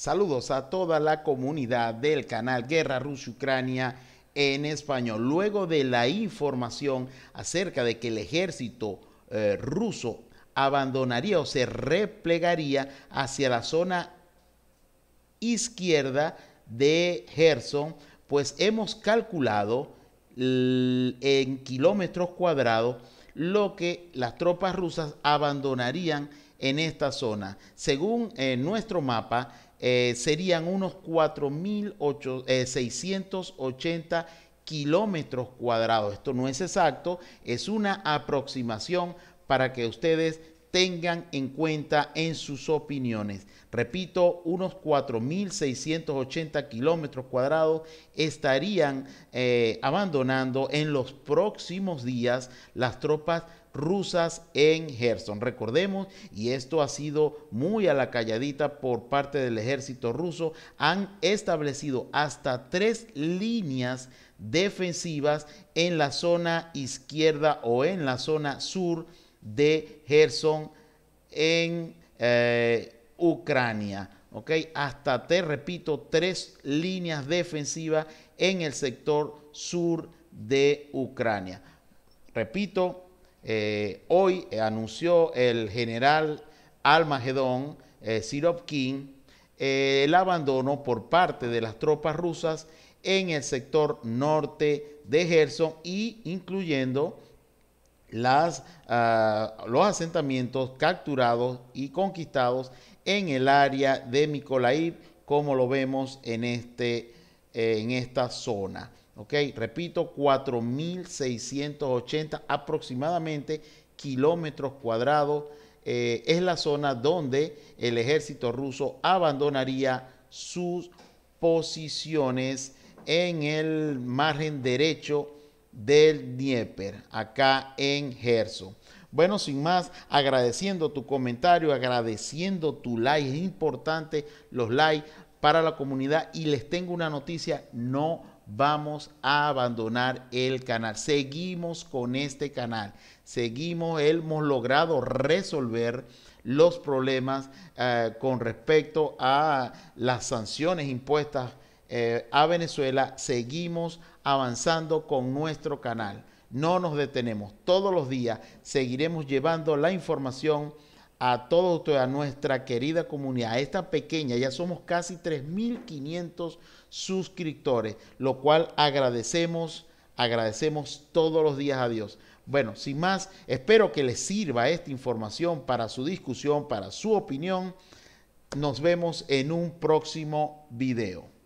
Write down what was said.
Saludos a toda la comunidad del canal Guerra Rusia-Ucrania en español. Luego de la información acerca de que el ejército eh, ruso abandonaría o se replegaría hacia la zona izquierda de Gerson, pues hemos calculado en kilómetros cuadrados lo que las tropas rusas abandonarían en esta zona. Según eh, nuestro mapa, eh, serían unos 4.680 eh, kilómetros cuadrados. Esto no es exacto, es una aproximación para que ustedes tengan en cuenta en sus opiniones. Repito, unos 4.680 kilómetros cuadrados estarían eh, abandonando en los próximos días las tropas rusas en Gerson. Recordemos, y esto ha sido muy a la calladita por parte del ejército ruso, han establecido hasta tres líneas defensivas en la zona izquierda o en la zona sur de Gerson en eh, Ucrania. ¿ok? hasta, te repito, tres líneas defensivas en el sector sur de Ucrania. Repito, eh, hoy anunció el general Almagedón eh, Sirovkin, Siropkin el abandono por parte de las tropas rusas en el sector norte de Gerson y incluyendo las, ah, los asentamientos capturados y conquistados en el área de Mikolaiv, como lo vemos en, este, eh, en esta zona. Repito, 4.680 aproximadamente kilómetros cuadrados eh, es la zona donde el ejército ruso abandonaría sus posiciones en el margen derecho del Nieper, acá en Gerso. Bueno, sin más, agradeciendo tu comentario, agradeciendo tu like, es importante los likes para la comunidad y les tengo una noticia, no vamos a abandonar el canal, seguimos con este canal, seguimos, hemos logrado resolver los problemas eh, con respecto a las sanciones impuestas eh, a Venezuela, seguimos avanzando con nuestro canal. No nos detenemos. Todos los días seguiremos llevando la información a toda a nuestra querida comunidad, esta pequeña, ya somos casi 3.500 suscriptores, lo cual agradecemos, agradecemos todos los días a Dios. Bueno, sin más, espero que les sirva esta información para su discusión, para su opinión. Nos vemos en un próximo video.